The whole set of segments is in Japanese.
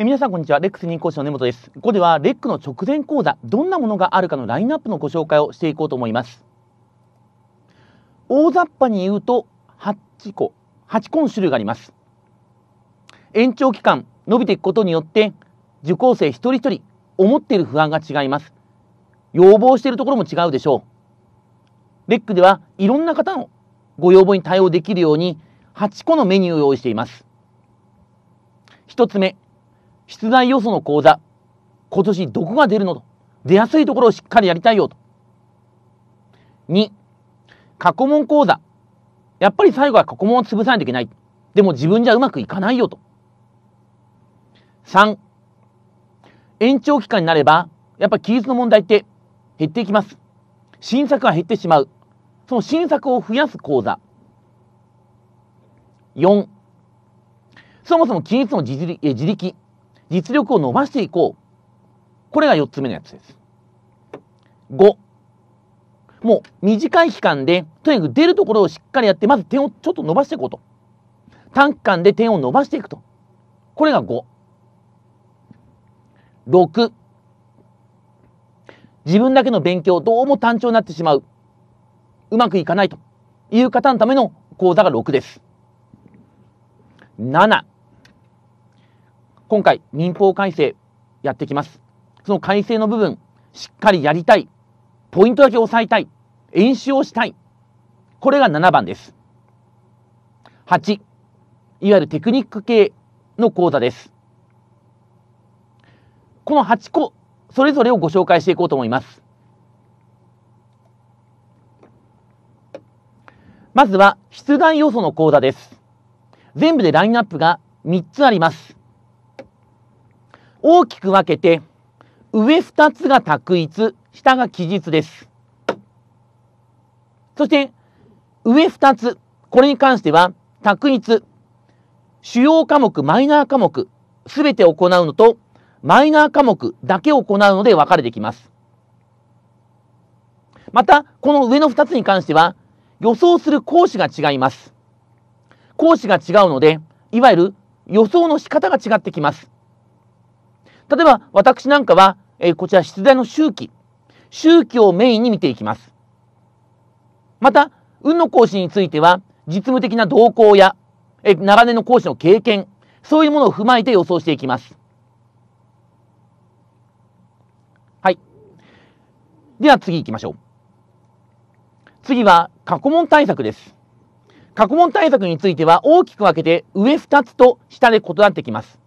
え皆さんこんにちはレックス認講師の根本ですここではレックの直前講座どんなものがあるかのラインナップのご紹介をしていこうと思います大雑把に言うと8個8個の種類があります延長期間伸びていくことによって受講生一人一人思っている不安が違います要望しているところも違うでしょうレックではいろんな方のご要望に対応できるように8個のメニューを用意しています1つ目出題要素の講座、今年どこが出るのと。出やすいところをしっかりやりたいよと。2、過去問講座。やっぱり最後は過去問を潰さないといけない。でも自分じゃうまくいかないよと。3、延長期間になれば、やっぱ記述の問題って減っていきます。新作は減ってしまう。その新作を増やす講座。4、そもそも記述の自力実力を伸ばしていこう。これが4つ目のやつです。5。もう短い期間で、とにかく出るところをしっかりやって、まず点をちょっと伸ばしていこうと。短期間で点を伸ばしていくと。これが5。6。自分だけの勉強、どうも単調になってしまう。うまくいかないという方のための講座が6です。7。今回民法改正やってきます。その改正の部分、しっかりやりたい。ポイントだけ押さえたい。演習をしたい。これが7番です。8、いわゆるテクニック系の講座です。この8個、それぞれをご紹介していこうと思います。まずは、出題要素の講座です。全部でラインナップが3つあります。大きく分けて上2つが択一下が記述ですそして上2つこれに関しては択一主要科目マイナー科目すべて行うのとマイナー科目だけ行うので分かれてきますまたこの上の2つに関しては予想する講師が違います講師が違うのでいわゆる予想の仕方が違ってきます例えば私なんかは、えー、こちら出題の周期、周期をメインに見ていきます。また、運の講師については、実務的な動向や、えー、長年の講師の経験、そういうものを踏まえて予想していきます。はい。では次行きましょう。次は過去問対策です。過去問対策については大きく分けて上2つと下で異なってきます。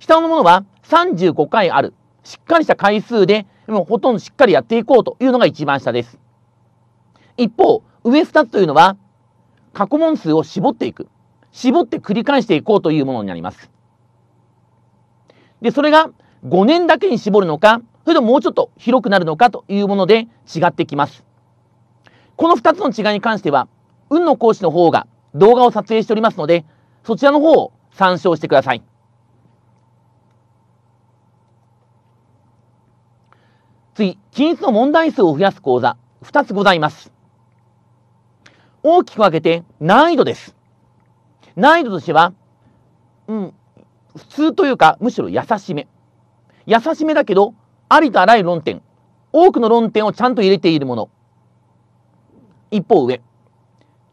下のものは35回ある。しっかりした回数で、もうほとんどしっかりやっていこうというのが一番下です。一方、上2つというのは、過去問数を絞っていく。絞って繰り返していこうというものになります。で、それが5年だけに絞るのか、それとももうちょっと広くなるのかというもので違ってきます。この2つの違いに関しては、運の講師の方が動画を撮影しておりますので、そちらの方を参照してください。次、均一の問題数を増やす講座、2つございます。大きく分けて難易度です。難易度としては、うん、普通というか、むしろ優しめ。優しめだけど、ありとあらゆる論点、多くの論点をちゃんと入れているもの。一方上、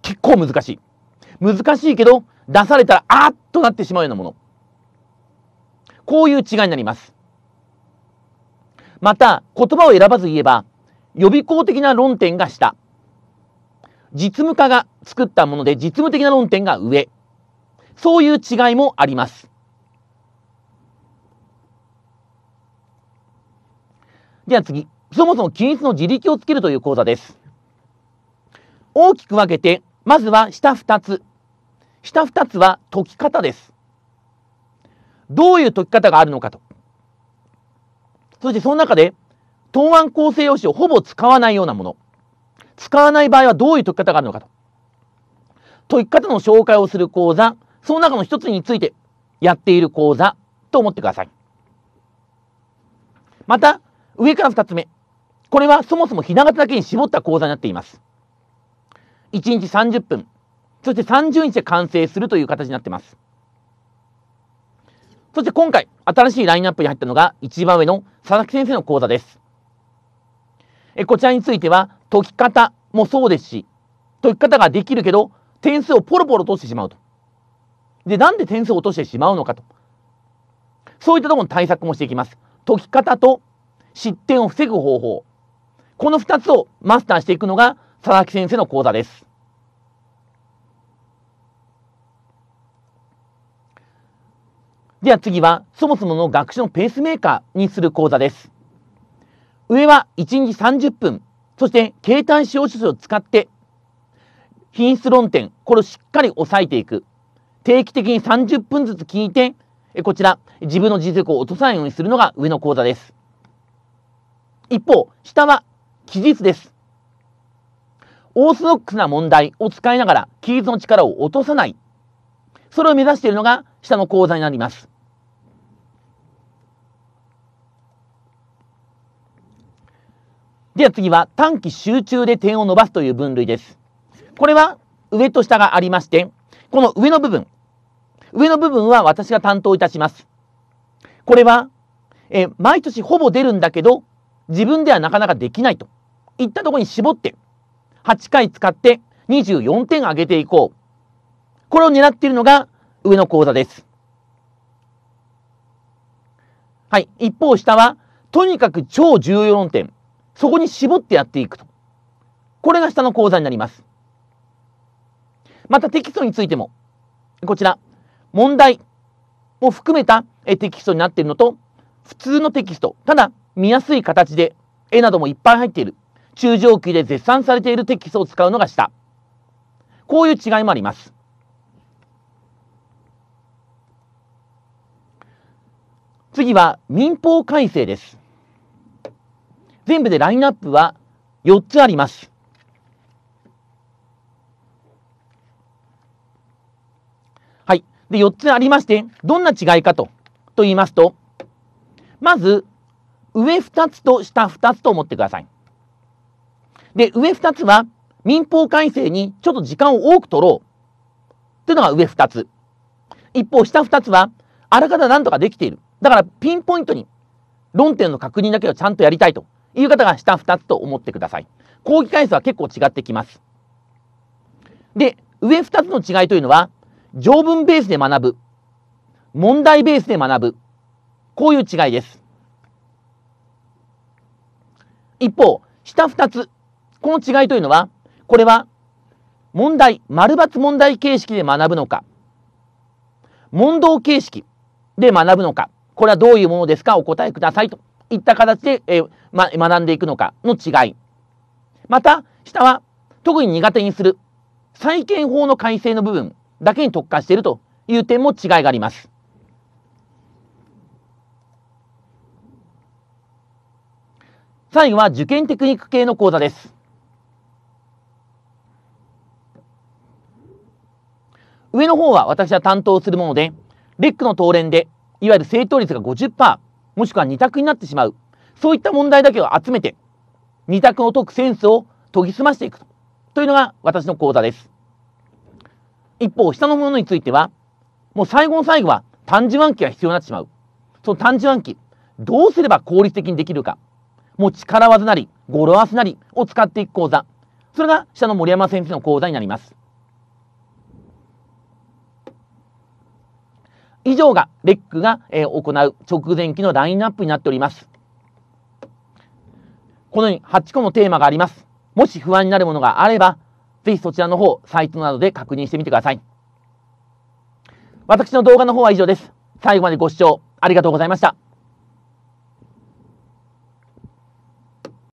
結構難しい。難しいけど、出されたら、あっとなってしまうようなもの。こういう違いになります。また言葉を選ばず言えば予備校的な論点が下実務家が作ったもので実務的な論点が上そういう違いもあります。では次、そもそも均一の自力をつけるという講座です。大きく分けて、まずは下2つ。下2つは解き方です。どういう解き方があるのかと。そしてその中で、答案構成用紙をほぼ使わないようなもの。使わない場合はどういう解き方があるのかと。解き方の紹介をする講座、その中の一つについてやっている講座と思ってください。また、上から二つ目。これはそもそもひな形だけに絞った講座になっています。1日30分、そして30日で完成するという形になっています。そして今回、新しいラインナップに入ったのが、一番上の佐々木先生の講座です。えこちらについては、解き方もそうですし、解き方ができるけど、点数をポロポロ落としてしまうと。で、なんで点数を落としてしまうのかと。そういったところの対策もしていきます。解き方と失点を防ぐ方法。この2つをマスターしていくのが、佐々木先生の講座です。では次は、そもそもの学習のペースメーカーにする講座です。上は1日30分、そして携帯使用書を使って、品質論点、これをしっかり押さえていく。定期的に30分ずつ聞いて、こちら、自分の実力を落とさないようにするのが上の講座です。一方、下は記述です。オーソドックスな問題を使いながら記述の力を落とさない。それを目指しているのが下の講座になります。では次は短期集中で点を伸ばすという分類です。これは上と下がありまして、この上の部分、上の部分は私が担当いたします。これは、え毎年ほぼ出るんだけど、自分ではなかなかできないといったところに絞って、8回使って24点上げていこう。これを狙っているのが上の講座です。はい。一方、下は、とにかく超重要論点。そこに絞ってやっていくと。これが下の講座になります。またテキストについても、こちら、問題を含めたテキストになっているのと、普通のテキスト、ただ見やすい形で絵などもいっぱい入っている、中上級で絶賛されているテキストを使うのが下。こういう違いもあります。次は民法改正です。全部でラインナップは4つあります。はい。で、4つありまして、どんな違いかと、と言いますと、まず、上2つと下2つと思ってください。で、上2つは、民法改正にちょっと時間を多く取ろう。というのが上2つ。一方、下2つは、あらかたなんとかできている。だから、ピンポイントに、論点の確認だけをちゃんとやりたいという方が下2つと思ってください。講義回数は結構違ってきます。で、上2つの違いというのは、条文ベースで学ぶ、問題ベースで学ぶ、こういう違いです。一方、下2つ、この違いというのは、これは、問題、丸抜問題形式で学ぶのか、問答形式で学ぶのか、これはどういうものですかお答えくださいと。いった形で、えー、ま、学んでいくのかの違い。また、下は特に苦手にする債権法の改正の部分だけに特化しているという点も違いがあります。最後は受験テクニック系の講座です。上の方は私は担当するもので、レックの当連で、いわゆる正答率が50%、もしくは2択になってしまう。そういった問題だけを集めて、2択を解くセンスを研ぎ澄ましていくというのが私の講座です。一方、下のものについては、もう最後の最後は単純暗記が必要になってしまう。その単純暗記、どうすれば効率的にできるか。もう力技なり、語呂合わせなりを使っていく講座。それが下の森山先生の講座になります。以上がレックが、え行う直前期のラインナップになっております。このように8個のテーマがあります。もし不安になるものがあれば、ぜひそちらの方、サイトなどで確認してみてください。私の動画の方は以上です。最後までご視聴ありがとうございました。